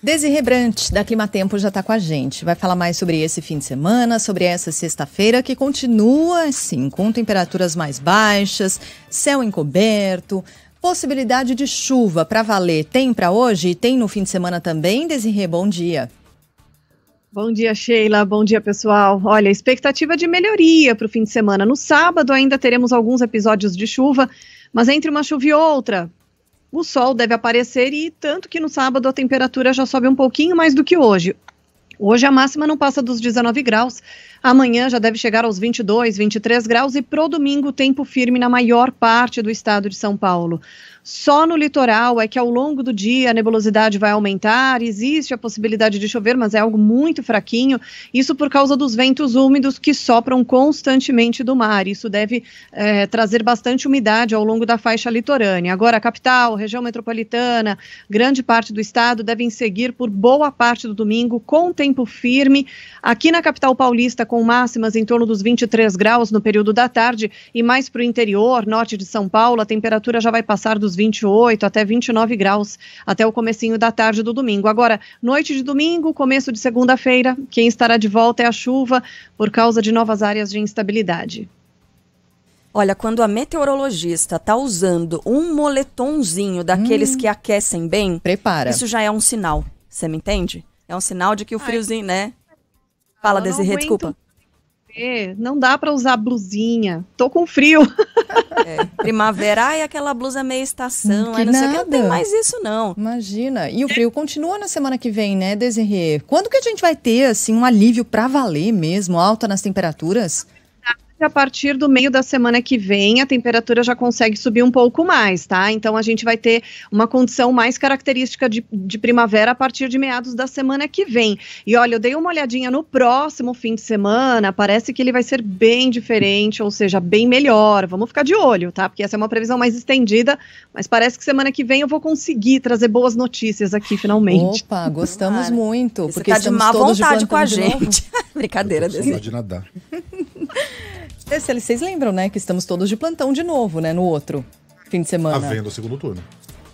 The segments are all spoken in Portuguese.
Desirrebrante da Clima Tempo, já está com a gente. Vai falar mais sobre esse fim de semana, sobre essa sexta-feira, que continua assim, com temperaturas mais baixas, céu encoberto, possibilidade de chuva para valer. Tem para hoje e tem no fim de semana também, Desirre, Bom dia. Bom dia, Sheila. Bom dia, pessoal. Olha, expectativa de melhoria para o fim de semana. No sábado ainda teremos alguns episódios de chuva, mas entre uma chuva e outra, o sol deve aparecer e tanto que no sábado a temperatura já sobe um pouquinho mais do que hoje. Hoje a máxima não passa dos 19 graus, Amanhã já deve chegar aos 22, 23 graus e pro domingo tempo firme na maior parte do estado de São Paulo. Só no litoral é que ao longo do dia a nebulosidade vai aumentar, existe a possibilidade de chover, mas é algo muito fraquinho. Isso por causa dos ventos úmidos que sopram constantemente do mar. Isso deve é, trazer bastante umidade ao longo da faixa litorânea. Agora, a capital, região metropolitana, grande parte do estado devem seguir por boa parte do domingo com tempo firme. Aqui na capital paulista, com com máximas em torno dos 23 graus no período da tarde e mais para o interior, norte de São Paulo, a temperatura já vai passar dos 28 até 29 graus até o comecinho da tarde do domingo. Agora, noite de domingo, começo de segunda-feira, quem estará de volta é a chuva por causa de novas áreas de instabilidade. Olha, quando a meteorologista tá usando um moletomzinho daqueles hum. que aquecem bem, prepara. Isso já é um sinal. Você me entende? É um sinal de que o friozinho, Ai. né? Fala, Desirê, desculpa não dá para usar blusinha. Tô com frio. É, primavera ai, aquela blusa meia estação, que aí não nada. sei o que, não tem mais isso não. Imagina. E o frio continua na semana que vem, né, Desirê? Quando que a gente vai ter assim um alívio para valer mesmo, alta nas temperaturas? a partir do meio da semana que vem a temperatura já consegue subir um pouco mais, tá? Então a gente vai ter uma condição mais característica de, de primavera a partir de meados da semana que vem. E olha, eu dei uma olhadinha no próximo fim de semana, parece que ele vai ser bem diferente, ou seja, bem melhor. Vamos ficar de olho, tá? Porque essa é uma previsão mais estendida, mas parece que semana que vem eu vou conseguir trazer boas notícias aqui finalmente. Opa, gostamos claro. muito, Você porque tá de má vontade com a gente. Brincadeira desse. de nadar. TCL, vocês lembram, né? Que estamos todos de plantão de novo, né? No outro fim de semana. Havendo o segundo turno.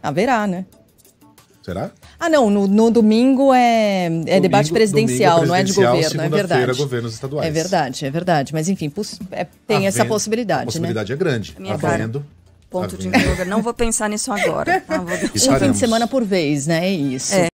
Haverá, né? Será? Ah, não. No, no domingo é, é domingo, debate presidencial, domingo, é presidencial, não é de governo, é verdade. governos estaduais. É verdade, é verdade. Mas enfim, é, tem essa possibilidade. A né? possibilidade né? é grande. Minha Havendo. Cara ponto de interrogação. Não vou pensar nisso agora. Ah, vou... Um fim de semana por vez, né? É isso. É.